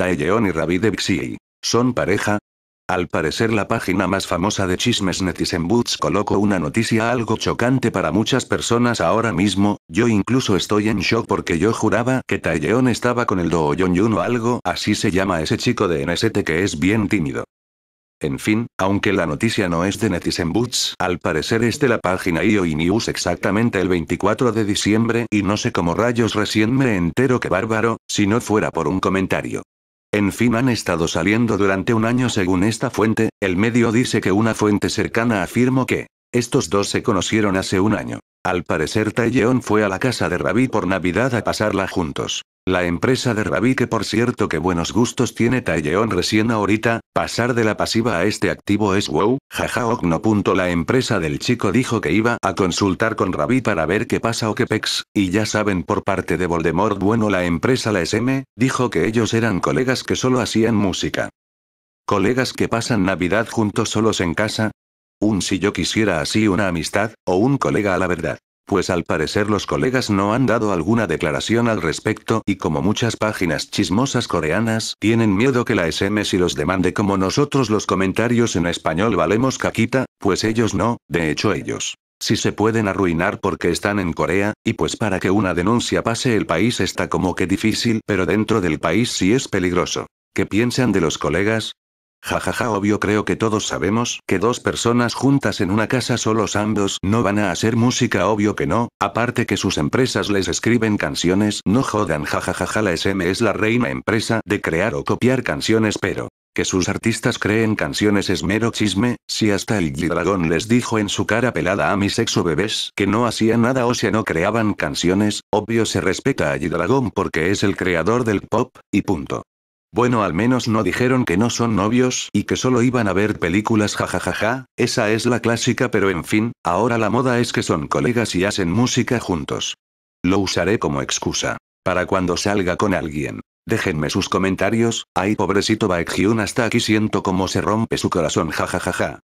Taeyeon y Ravi Vixie ¿Son pareja? Al parecer la página más famosa de chismes boots colocó una noticia algo chocante para muchas personas ahora mismo, yo incluso estoy en shock porque yo juraba que Taeyeon estaba con el Do Yun o algo, así se llama ese chico de NST que es bien tímido. En fin, aunque la noticia no es de Netizen Boots, al parecer es de la página IOI News exactamente el 24 de diciembre y no sé cómo rayos recién me entero que bárbaro, si no fuera por un comentario. En fin, han estado saliendo durante un año según esta fuente, el medio dice que una fuente cercana afirmó que estos dos se conocieron hace un año. Al parecer Taeyeon fue a la casa de Rabí por Navidad a pasarla juntos. La empresa de Rabí que por cierto que buenos gustos tiene Talleón recién ahorita, pasar de la pasiva a este activo es wow, jaja no punto la empresa del chico dijo que iba a consultar con Ravi para ver qué pasa o qué pex, y ya saben por parte de Voldemort bueno la empresa la SM, dijo que ellos eran colegas que solo hacían música. Colegas que pasan Navidad juntos solos en casa, un si yo quisiera así una amistad, o un colega a la verdad pues al parecer los colegas no han dado alguna declaración al respecto y como muchas páginas chismosas coreanas, tienen miedo que la SM si los demande como nosotros los comentarios en español valemos caquita, pues ellos no, de hecho ellos. Si se pueden arruinar porque están en Corea, y pues para que una denuncia pase el país está como que difícil, pero dentro del país sí es peligroso. ¿Qué piensan de los colegas? Jajaja, obvio, creo que todos sabemos que dos personas juntas en una casa solos ambos no van a hacer música, obvio que no, aparte que sus empresas les escriben canciones, no jodan, jajajaja, la SM es la reina empresa de crear o copiar canciones, pero que sus artistas creen canciones es mero chisme, si hasta el G-Dragon les dijo en su cara pelada a mi sexo bebés que no hacían nada o si no creaban canciones, obvio se respeta a G-Dragon porque es el creador del pop, y punto. Bueno, al menos no dijeron que no son novios y que solo iban a ver películas jajajaja, esa es la clásica, pero en fin, ahora la moda es que son colegas y hacen música juntos. Lo usaré como excusa. Para cuando salga con alguien. Déjenme sus comentarios, ay pobrecito Baekhyun hasta aquí siento cómo se rompe su corazón jajajaja.